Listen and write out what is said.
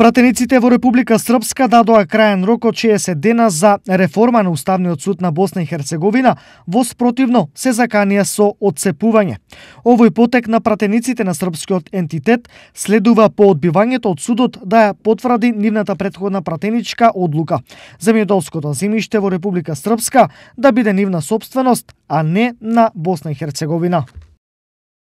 Пратениците во Република Српска дадоа краен рок од 60 дена за реформа на Уставниот суд на Босна и Херцеговина во спротивно се заканија со одцепување. Овој потек на пратениците на српскиот ентитет следува по одбивањето од судот да ја потврди нивната предходна пратеничка одлука. Земјоделското земјиште во Република Српска да биде нивна собственост, а не на Босна и Херцеговина.